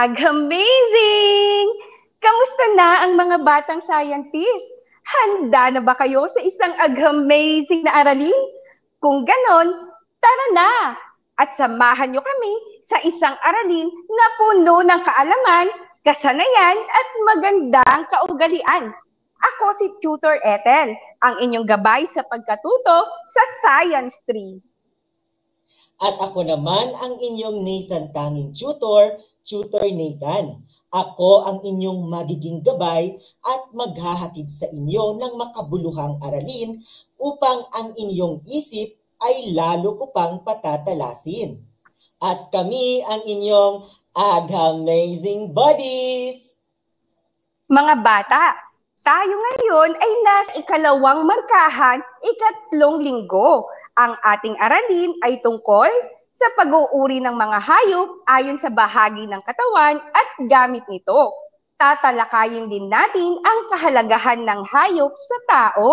Hashtag amazing! Kamusta na ang mga batang scientist? Handa na ba kayo sa isang ag-amazing na aralin? Kung ganon, tara na! At samahan nyo kami sa isang aralin na puno ng kaalaman, kasanayan at magandang kaugalian. Ako si Tutor Ethel, ang inyong gabay sa pagkatuto sa Science Tree. At ako naman ang inyong Nathan Tanging Tutor, Tutor Nathan. Ako ang inyong magiging gabay at maghahatid sa inyo ng makabuluhang aralin upang ang inyong isip ay lalo ko pang patatalasin. At kami ang inyong Ag-Amazing Buddies! Mga bata, tayo ngayon ay nasa ikalawang markahan, ikatlong linggo ang ating aralin ay tungkol sa pag-uuri ng mga hayop ayon sa bahagi ng katawan at gamit nito. Tatalakayin din natin ang kahalagahan ng hayop sa tao.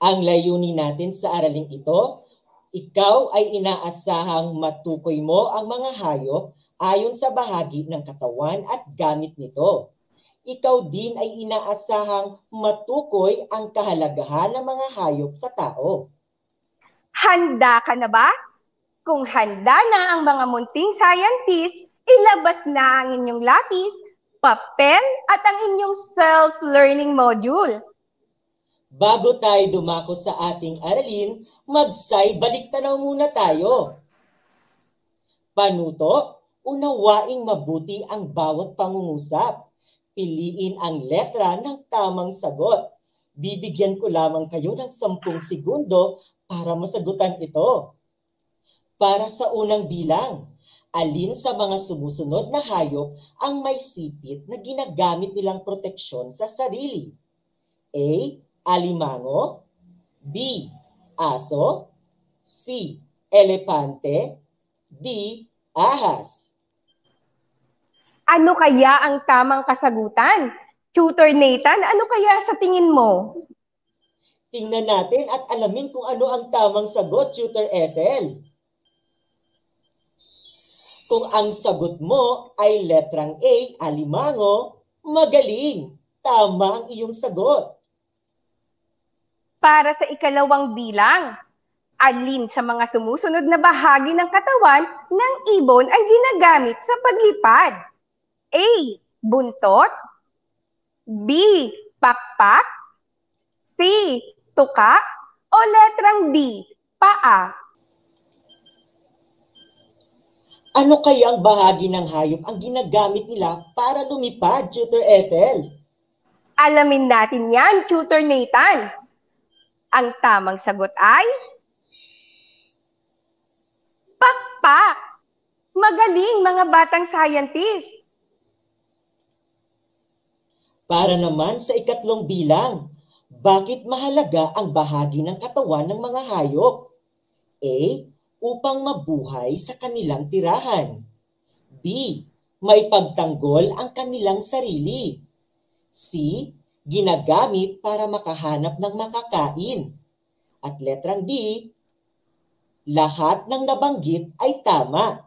Ang layunin natin sa araling ito, ikaw ay inaasahang matukoy mo ang mga hayop ayon sa bahagi ng katawan at gamit nito ikaw din ay inaasahang matukoy ang kahalagahan ng mga hayop sa tao. Handa ka na ba? Kung handa na ang mga munting scientist, ilabas na ang inyong lapis, papel at ang inyong self-learning module. Bago tayo dumako sa ating aralin, magsay balik tanaw muna tayo. Panuto, unawaing mabuti ang bawat pangungusap piliin ang letra ng tamang sagot. Bibigyan ko lamang kayo ng 10 segundo para masagutan ito. Para sa unang bilang, alin sa mga sumusunod na hayop ang may sipit na ginagamit nilang proteksyon sa sarili? A. Alimango B. Aso C. Elepante D. Ahas ano kaya ang tamang kasagutan? Tutor Nathan, ano kaya sa tingin mo? Tingnan natin at alamin kung ano ang tamang sagot, Tutor Ethel. Kung ang sagot mo ay letrang A, alimango, magaling. Tama ang iyong sagot. Para sa ikalawang bilang, alin sa mga sumusunod na bahagi ng katawan ng ibon ang ginagamit sa paglipad? A. Buntot B. Pakpak C. Tuka o letrang D. Paa Ano kaya ang bahagi ng hayop ang ginagamit nila para lumipad, Tutor Ethel? Alamin natin yan, Tutor Nathan. Ang tamang sagot ay... Pakpak! Magaling mga batang scientist! Para naman sa ikatlong bilang, bakit mahalaga ang bahagi ng katawan ng mga hayop? A. Upang mabuhay sa kanilang tirahan. B. May pagtanggol ang kanilang sarili. C. Ginagamit para makahanap ng makakain. At letrang D. Lahat ng nabanggit ay tama.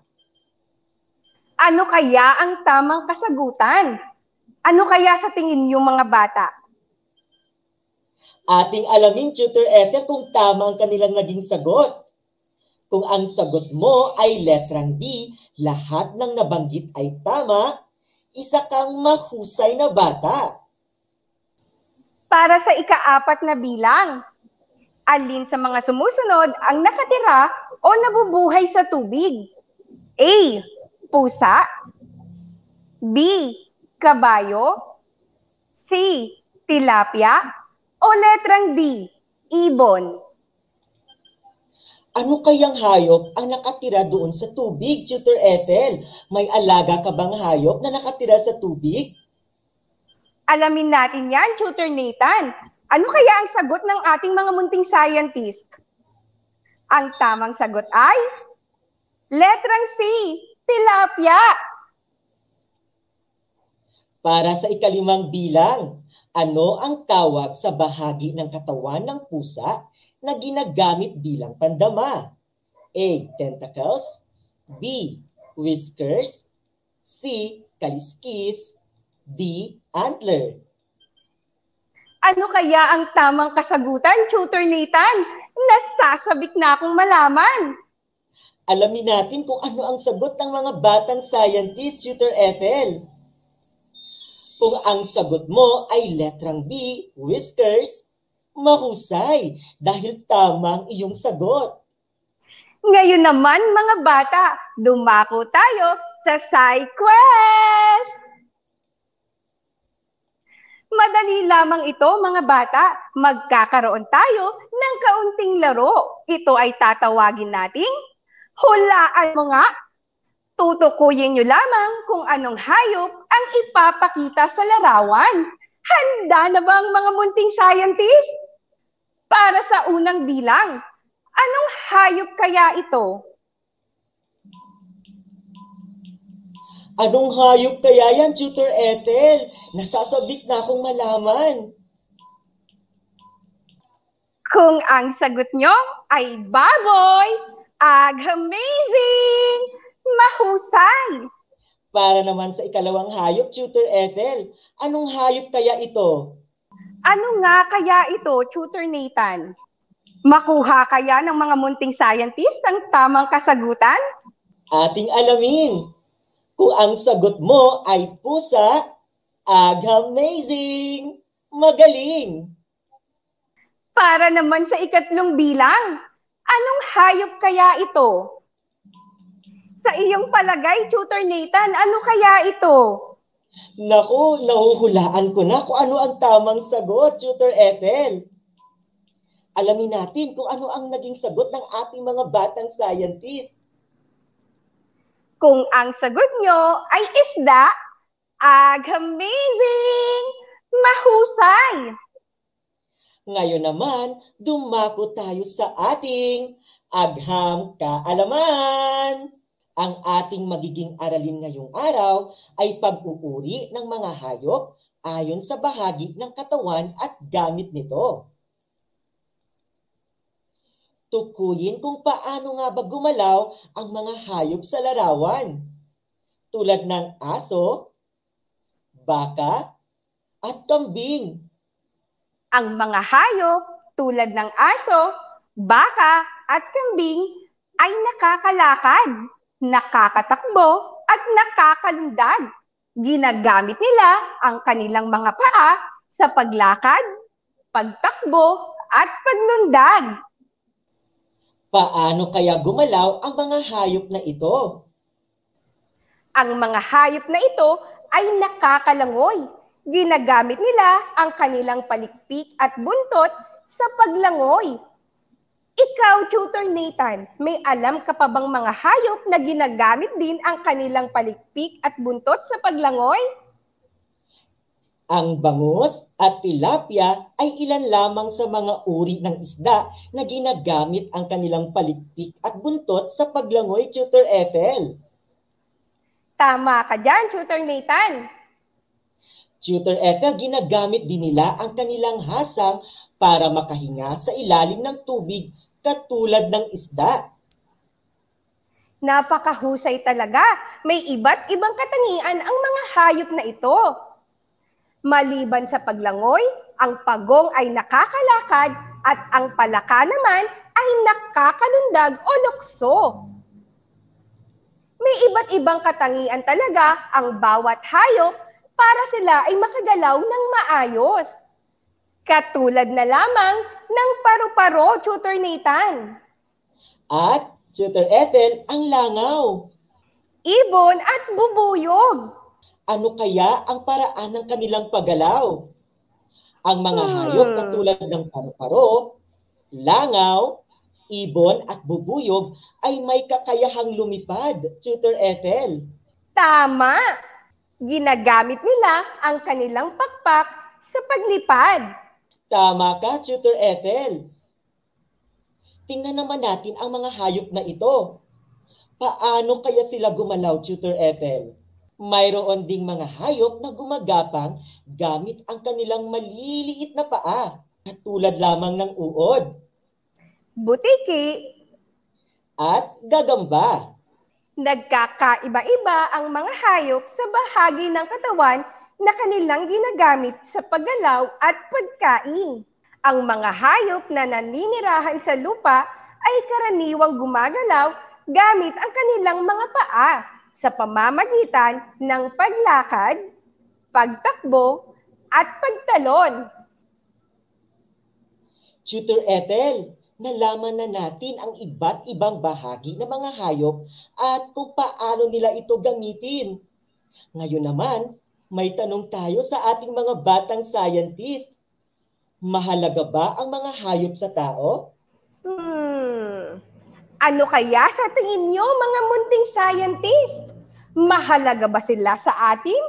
Ano kaya ang tamang kasagutan? Ano kaya sa tingin yung mga bata? Ating alamin, Tutor Ethel, kung tama ang kanilang naging sagot. Kung ang sagot mo ay letrang D, lahat ng nabanggit ay tama, isa kang mahusay na bata. Para sa ikaapat na bilang, alin sa mga sumusunod ang nakatira o nabubuhay sa tubig? A. Pusa B. Kabayo? C. Tilapia? O letrang D. Ibon? Ano kayang hayop ang nakatira doon sa tubig, Tutor Ethel? May alaga ka bang hayop na nakatira sa tubig? Alamin natin yan, Tutor Nathan. Ano kaya ang sagot ng ating mga munting scientist? Ang tamang sagot ay letrang C, tilapia. Para sa ikalimang bilang, ano ang tawag sa bahagi ng katawan ng pusa na ginagamit bilang pandama? A. Tentacles B. Whiskers C. Kaliskis D. Antler Ano kaya ang tamang kasagutan, Tutor Nathan? Nasasabik na akong malaman. Alamin natin kung ano ang sagot ng mga batang scientist, Tutor Ethel. Kung ang sagot mo ay letrang B, whiskers, mahusay dahil tama ang iyong sagot. Ngayon naman mga bata, dumako tayo sa SciQuest! Madali lamang ito mga bata, magkakaroon tayo ng kaunting laro. Ito ay tatawagin nating hulaan mo nga. Tutukuyin nyo lamang kung anong hayop ang ipapakita sa larawan? Handa na ba ang mga munting scientist? Para sa unang bilang, anong hayop kaya ito? Anong hayop kaya yan, Tutor Ethel? Nasasabik na akong malaman. Kung ang sagot nyo ay baboy, amazing! Mahusay! Para naman sa ikalawang hayop, Tutor Ethel, anong hayop kaya ito? Ano nga kaya ito, Tutor Nathan? Makuha kaya ng mga munting scientist ang tamang kasagutan? Ating alamin kung ang sagot mo ay pusa, ag amazing! Magaling! Para naman sa ikatlong bilang, anong hayop kaya ito? Sa iyong palagay, Tutor Nathan, ano kaya ito? Nako, nahuhulaan ko na kung ano ang tamang sagot, Tutor Ethel. Alamin natin kung ano ang naging sagot ng ating mga batang scientist. Kung ang sagot nyo ay isda, amazing! Mahusay! Ngayon naman, dumako tayo sa ating agham kaalaman. Ang ating magiging aralin ngayong araw ay pag-uuri ng mga hayop ayon sa bahagi ng katawan at gamit nito. Tukuyin kung paano nga ba gumalaw ang mga hayop sa larawan. Tulad ng aso, baka, at kambing. Ang mga hayop tulad ng aso, baka, at kambing ay nakakalakad nakakatakbo at nakakalundag. Ginagamit nila ang kanilang mga paa sa paglakad, pagtakbo at paglundag. Paano kaya gumalaw ang mga hayop na ito? Ang mga hayop na ito ay nakakalangoy. Ginagamit nila ang kanilang palikpik at buntot sa paglangoy ikaw, Tutor Nathan, may alam ka pa bang mga hayop na ginagamit din ang kanilang palikpik at buntot sa paglangoy? Ang bangus at tilapia ay ilan lamang sa mga uri ng isda na ginagamit ang kanilang palikpik at buntot sa paglangoy, Tutor Ethel. Tama ka dyan, Tutor Nathan. Tutor Ethel, ginagamit din nila ang kanilang hasang para makahinga sa ilalim ng tubig katulad ng isda. Napakahusay talaga. May iba't ibang katangian ang mga hayop na ito. Maliban sa paglangoy, ang pagong ay nakakalakad at ang palaka naman ay nakakalundag o lukso. May iba't ibang katangian talaga ang bawat hayop para sila ay makagalaw ng maayos. Katulad na lamang ng paru-paro, Tutor Nathan. At Tutor Ethel, ang langaw. Ibon at bubuyog. Ano kaya ang paraan ng kanilang paggalaw? Ang mga hmm. hayop katulad ng paru-paro, langaw, ibon at bubuyog ay may kakayahang lumipad, Tutor Ethel. Tama! ginagamit nila ang kanilang pakpak sa paglipad. Tama ka, Tutor Ethel. Tingnan naman natin ang mga hayop na ito. Paano kaya sila gumalaw, Tutor Ethel? Mayroon ding mga hayop na gumagapang gamit ang kanilang maliliit na paa, katulad lamang ng uod. Butiki. At gagamba. Nagkakaiba-iba ang mga hayop sa bahagi ng katawan na kanilang ginagamit sa paggalaw at pagkain. Ang mga hayop na naninirahan sa lupa ay karaniwang gumagalaw gamit ang kanilang mga paa sa pamamagitan ng paglakad, pagtakbo, at pagtalon. Tutor Ethel, nalaman na natin ang iba't ibang bahagi ng mga hayop at kung paano nila ito gamitin. Ngayon naman, may tanong tayo sa ating mga batang scientist. Mahalaga ba ang mga hayop sa tao? Hmm. Ano kaya sa tingin nyo mga munting scientist? Mahalaga ba sila sa atin?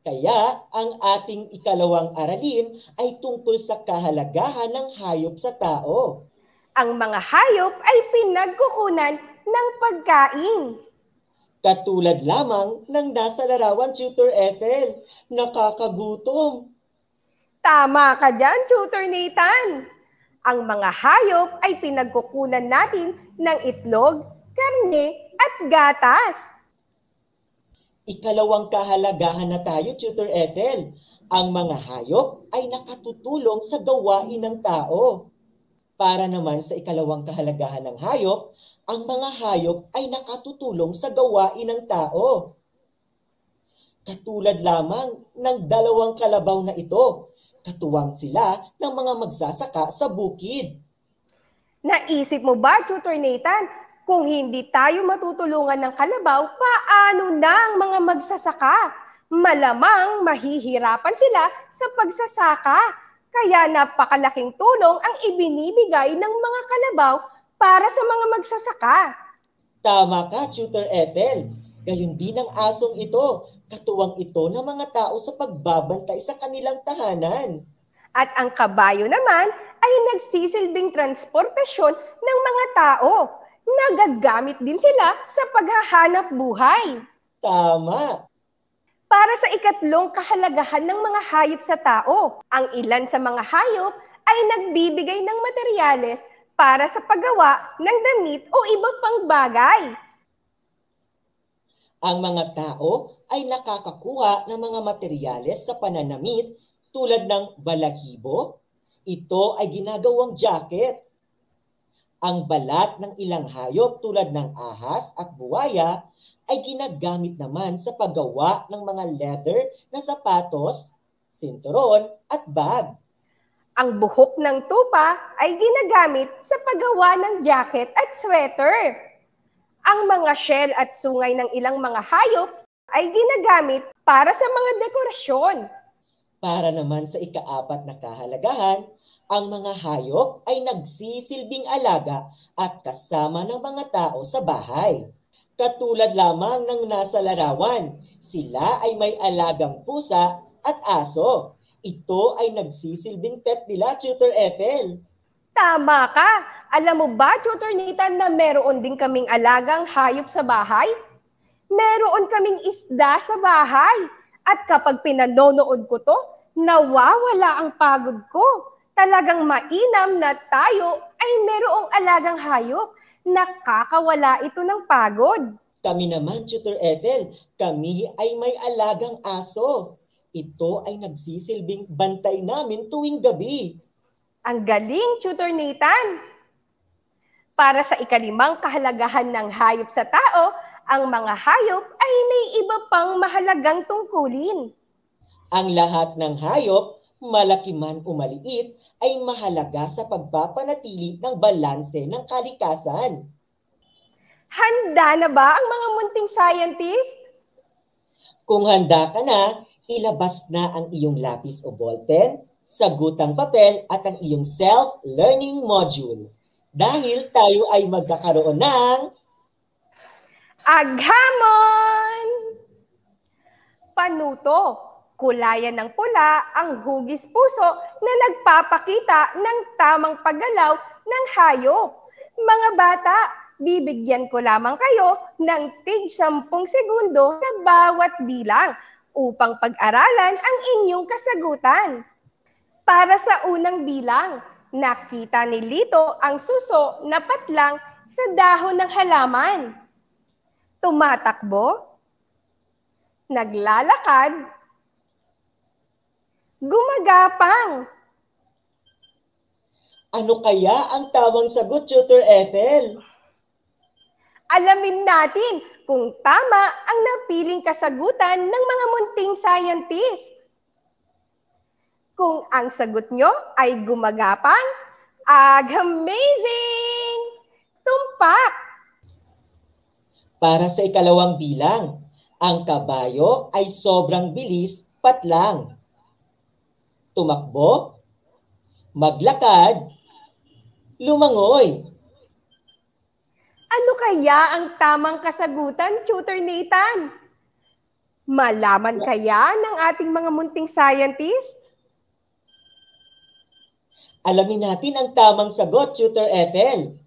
Kaya ang ating ikalawang aralin ay tungkol sa kahalagahan ng hayop sa tao. Ang mga hayop ay pinagkukunan ng pagkain. Katulad lamang ng nasa larawan, Tutor Ethel. Nakakagutom. Tama ka dyan, Tutor Nathan. Ang mga hayop ay pinagkukunan natin ng itlog, karne, at gatas. Ikalawang kahalagahan na tayo, Tutor Ethel. Ang mga hayop ay nakatutulong sa gawain ng tao. Para naman sa ikalawang kahalagahan ng hayop, ang mga hayop ay nakatutulong sa gawain ng tao. Katulad lamang ng dalawang kalabaw na ito, katuwang sila ng mga magsasaka sa bukid. Naisip mo ba, Tutor Nathan, kung hindi tayo matutulungan ng kalabaw, paano na ang mga magsasaka? Malamang mahihirapan sila sa pagsasaka kaya napakalaking tulong ang ibinibigay ng mga kalabaw para sa mga magsasaka. Tama ka, Tutor Ethel. Gayon din ang asong ito, katuwang ito ng mga tao sa pagbabantay sa kanilang tahanan. At ang kabayo naman ay nagsisilbing transportasyon ng mga tao. Nagagamit din sila sa paghahanap buhay. Tama! para sa ikatlong kahalagahan ng mga hayop sa tao. Ang ilan sa mga hayop ay nagbibigay ng materyales para sa paggawa ng damit o iba pang bagay. Ang mga tao ay nakakakuha ng mga materyales sa pananamit tulad ng balahibo. Ito ay ginagawang jacket. Ang balat ng ilang hayop tulad ng ahas at buwaya ay ginagamit naman sa paggawa ng mga leather na sapatos, sinturon at bag. Ang buhok ng tupa ay ginagamit sa paggawa ng jacket at sweater. Ang mga shell at sungay ng ilang mga hayop ay ginagamit para sa mga dekorasyon. Para naman sa ikaapat na kahalagahan, ang mga hayop ay nagsisilbing alaga at kasama ng mga tao sa bahay. Katulad lamang ng nasa larawan, sila ay may alagang pusa at aso. Ito ay nagsisilbing pet nila, Tutor Ethel. Tama ka! Alam mo ba, Tutor Nathan, na meron din kaming alagang hayop sa bahay? Meron kaming isda sa bahay. At kapag pinanonood ko to, nawawala ang pagod ko. Talagang mainam na tayo ay merong alagang hayop nakakawala ito ng pagod. Kami naman, Tutor Ethel, kami ay may alagang aso. Ito ay nagsisilbing bantay namin tuwing gabi. Ang galing, Tutor Nathan! Para sa ikalimang kahalagahan ng hayop sa tao, ang mga hayop ay may iba pang mahalagang tungkulin. Ang lahat ng hayop malaki man o maliit, ay mahalaga sa pagpapanatili ng balanse ng kalikasan. Handa na ba ang mga munting scientist? Kung handa ka na, ilabas na ang iyong lapis o ballpen, sagutang papel at ang iyong self-learning module. Dahil tayo ay magkakaroon ng... Aghamon! Panuto! Kulayan ng pula ang hugis puso na nagpapakita ng tamang paggalaw ng hayop. Mga bata, bibigyan ko lamang kayo ng tig 10 segundo sa bawat bilang upang pag-aralan ang inyong kasagutan. Para sa unang bilang, nakita ni Lito ang suso na patlang sa dahon ng halaman. Tumatakbo, naglalakad, Gumagapang. Ano kaya ang tamang sagot, Tutor Ethel? Alamin natin kung tama ang napiling kasagutan ng mga munting scientist. Kung ang sagot nyo ay gumagapang, amazing! Tumpak! Para sa ikalawang bilang, ang kabayo ay sobrang bilis patlang tumakbo, maglakad, lumangoy. Ano kaya ang tamang kasagutan, Tutor Nathan? Malaman kaya ng ating mga munting scientist? Alamin natin ang tamang sagot, Tutor Ethel.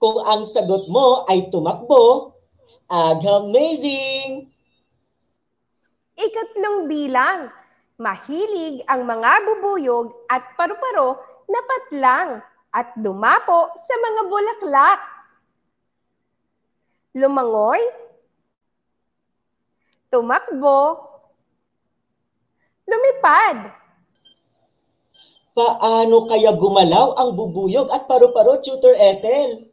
Kung ang sagot mo ay tumakbo, amazing! Ikatlong bilang, mahilig ang mga bubuyog at paru-paro na patlang at dumapo sa mga bulaklak. Lumangoy, tumakbo, lumipad. Paano kaya gumalaw ang bubuyog at paru-paro, Tutor Ethel?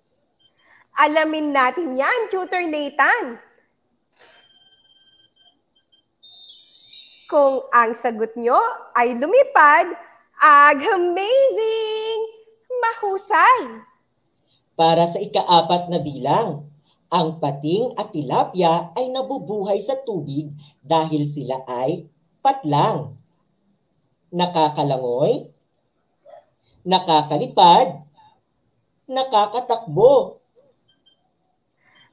Alamin natin yan, Tutor Nathan. Kung ang sagot nyo ay lumipad, ag amazing! Mahusay! Para sa ikaapat na bilang, ang pating at tilapia ay nabubuhay sa tubig dahil sila ay patlang. Nakakalangoy, nakakalipad, nakakatakbo,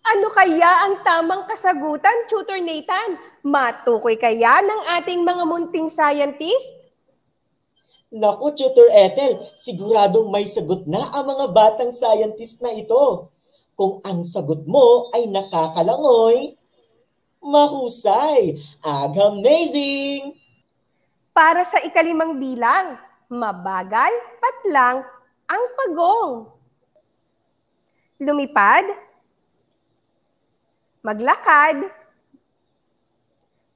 ano kaya ang tamang kasagutan, Tutor Nathan? Matukoy kaya ng ating mga munting scientist? Naku, Tutor Ethel, siguradong may sagot na ang mga batang scientist na ito. Kung ang sagot mo ay nakakalangoy, mahusay, agamazing! Para sa ikalimang bilang, mabagal, patlang, ang pagong. Lumipad, maglakad,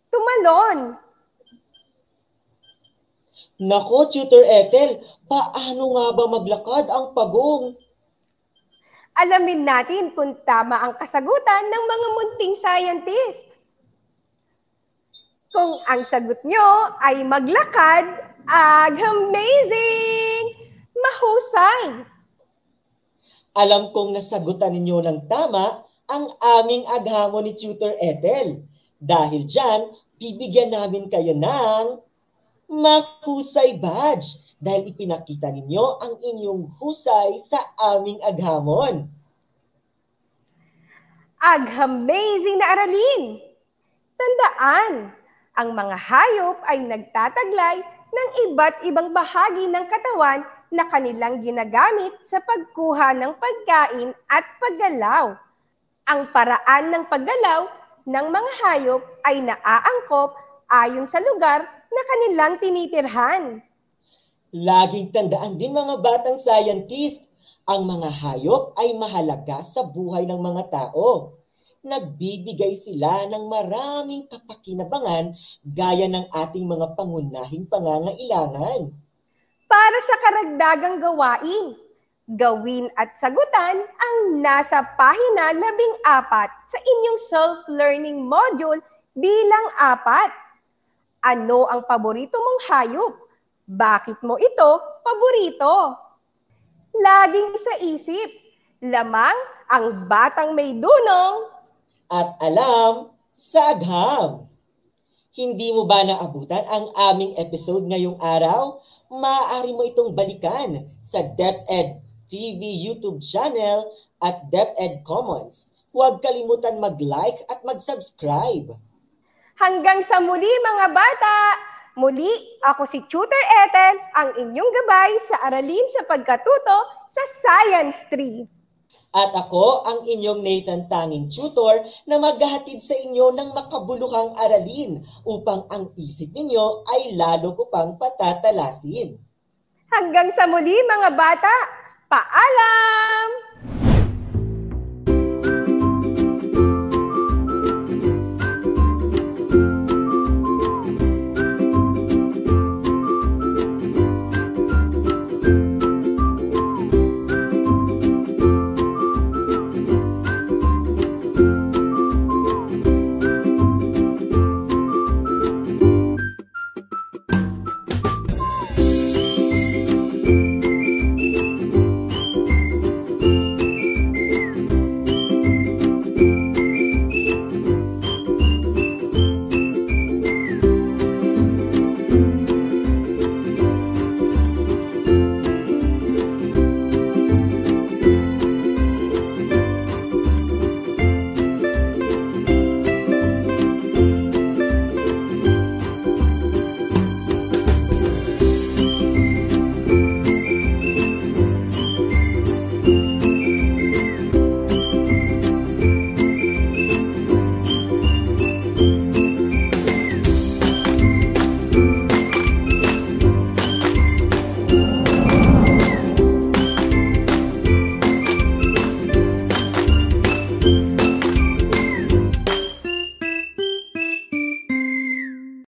tumalon. Nako, Tutor Ethel, paano nga ba maglakad ang pagong? Alamin natin kung tama ang kasagutan ng mga munting scientist. Kung ang sagot nyo ay maglakad, ag amazing! Mahusay! Alam kong nasagutan ninyo ng tama ang aming adhamo ni Tutor Ethel. Dahil dyan, bibigyan namin kayo ng mahusay badge dahil ipinakita ninyo ang inyong husay sa aming aghamon. Aghamazing na aralin! Tandaan, ang mga hayop ay nagtataglay ng iba't ibang bahagi ng katawan na kanilang ginagamit sa pagkuha ng pagkain at paggalaw. Ang paraan ng paggalaw ng mga hayop ay naaangkop ayon sa lugar na kanilang tinitirhan. Laging tandaan din mga batang scientist, ang mga hayop ay mahalaga sa buhay ng mga tao. Nagbibigay sila ng maraming kapakinabangan gaya ng ating mga pangunahing pangangailangan. Para sa karagdagang gawain, gawin at sagutan ang nasa pahina 14 sa inyong self-learning module bilang apat. Ano ang paborito mong hayop? Bakit mo ito paborito? Laging sa isip, lamang ang batang may dunong. At alam sa agham. Hindi mo ba naabutan ang aming episode ngayong araw? Maaari mo itong balikan sa DepEd TV YouTube channel at DepEd Commons. Huwag kalimutan mag-like at mag-subscribe. Hanggang sa muli mga bata! Muli, ako si Tutor Ethel, ang inyong gabay sa Aralin sa Pagkatuto sa Science Tree. At ako ang inyong Nathan Tanging Tutor na maghahatid sa inyo ng makabuluhang aralin upang ang isip ninyo ay lalo ko pang patatalasin. Hanggang sa muli mga bata! Paalam!